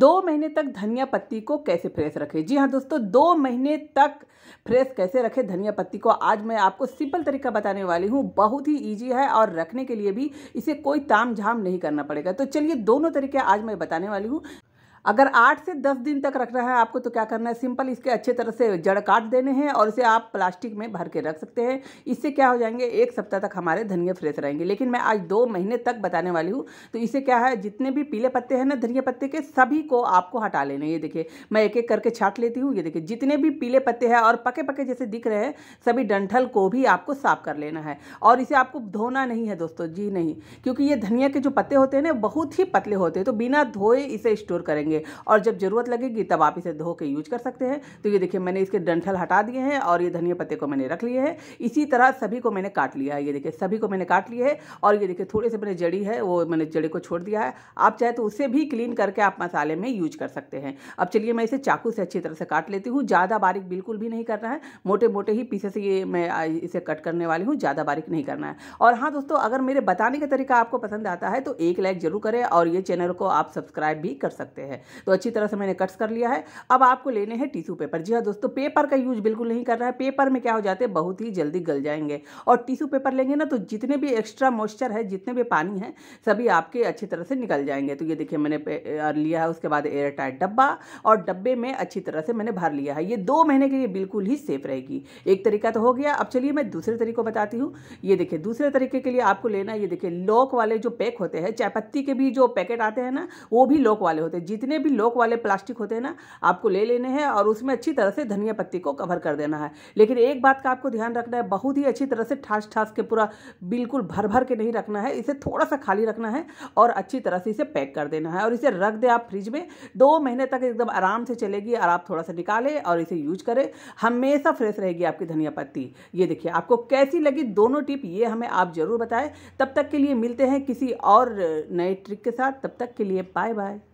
दो महीने तक धनिया पत्ती को कैसे फ्रेश रखें जी हाँ दोस्तों दो महीने तक फ्रेश कैसे रखें धनिया पत्ती को आज मैं आपको सिंपल तरीका बताने वाली हूँ बहुत ही ईजी है और रखने के लिए भी इसे कोई ताम झाम नहीं करना पड़ेगा तो चलिए दोनों तरीके आज मैं बताने वाली हूँ अगर आठ से दस दिन तक रखना है आपको तो क्या करना है सिंपल इसके अच्छे तरह से जड़ काट देने हैं और इसे आप प्लास्टिक में भर के रख सकते हैं इससे क्या हो जाएंगे एक सप्ताह तक हमारे धनिया फ्रेश रहेंगे लेकिन मैं आज दो महीने तक बताने वाली हूँ तो इसे क्या है जितने भी पीले पत्ते हैं ना धनिया पत्ते के सभी को आपको हटा लेने ये देखिए मैं एक एक करके छाट लेती हूँ ये देखिए जितने भी पीले पत्ते हैं और पके पके जैसे दिख रहे हैं सभी डंठल को भी आपको साफ कर लेना है और इसे आपको धोना नहीं है दोस्तों जी नहीं क्योंकि ये धनिया के जो पत्ते होते हैं ना बहुत ही पतले होते हैं तो बिना धोए इसे स्टोर करेंगे चाहिए और जब ज़रूरत लगेगी तब आप इसे धो के यूज कर सकते हैं तो ये देखिए मैंने इसके डंठल हटा दिए हैं और ये धनिया पत्ते को मैंने रख लिए हैं इसी तरह सभी को मैंने काट लिया है ये देखिए सभी को मैंने काट लिए है और ये देखिए थोड़े से मैंने जड़ी है वो मैंने जड़े को छोड़ दिया है आप चाहे तो उसे भी क्लीन करके आप मसाले में यूज कर सकते हैं अब चलिए मैं इसे चाकू से अच्छी तरह से काट लेती हूँ ज़्यादा बारीक बिल्कुल भी नहीं करना है मोटे मोटे ही पीसे से ये मैं इसे कट करने वाली हूँ ज़्यादा बारीक नहीं करना है और हाँ दोस्तों अगर मेरे बताने का तरीका आपको पसंद आता है तो एक लाइक जरूर करें और ये चैनल को आप सब्सक्राइब भी कर सकते हैं तो अच्छी तरह से मैंने कट्स कर लिया है अब आपको लेने हैं टिशू पेपर जी हाँ दोस्तों पेपर का यूज बिल्कुल नहीं करना है पेपर में क्या हो जाते हैं बहुत ही जल्दी गल जाएंगे और टिश्यू पेपर लेंगे ना तो जितने भी एक्स्ट्रा मॉइस्चर है जितने भी पानी है सभी आपके अच्छी तरह से निकल जाएंगे तो ये देखिए मैंने लिया है उसके बाद एयर टाइट डब्बा और डब्बे में अच्छी तरह से मैंने भर लिया है ये दो महीने के लिए बिल्कुल ही सेफ रहेगी एक तरीका तो हो गया अब चलिए मैं दूसरे तरीके बताती हूँ ये देखिए दूसरे तरीके के लिए आपको लेना ये देखिए लॉक वाले जो पैक होते हैं चायपत्ती के भी जो पैकेट आते हैं ना वो भी लॉक वाले होते हैं जितने जितने भी लोक वाले प्लास्टिक होते हैं ना आपको ले लेने हैं और उसमें अच्छी तरह से धनिया पत्ती को कवर कर देना है लेकिन एक बात का आपको ध्यान रखना है बहुत ही अच्छी तरह से ठास ठास के पूरा बिल्कुल भर भर के नहीं रखना है इसे थोड़ा सा खाली रखना है और अच्छी तरह से इसे पैक कर देना है और इसे रख दें आप फ्रिज में दो महीने तक एकदम आराम से चलेगी और आप थोड़ा सा निकालें और इसे यूज करें हमेशा फ्रेश रहेगी आपकी धनिया पत्ती ये देखिए आपको कैसी लगी दोनों टिप ये हमें आप ज़रूर बताएं तब तक के लिए मिलते हैं किसी और नए ट्रिक के साथ तब तक के लिए बाय बाय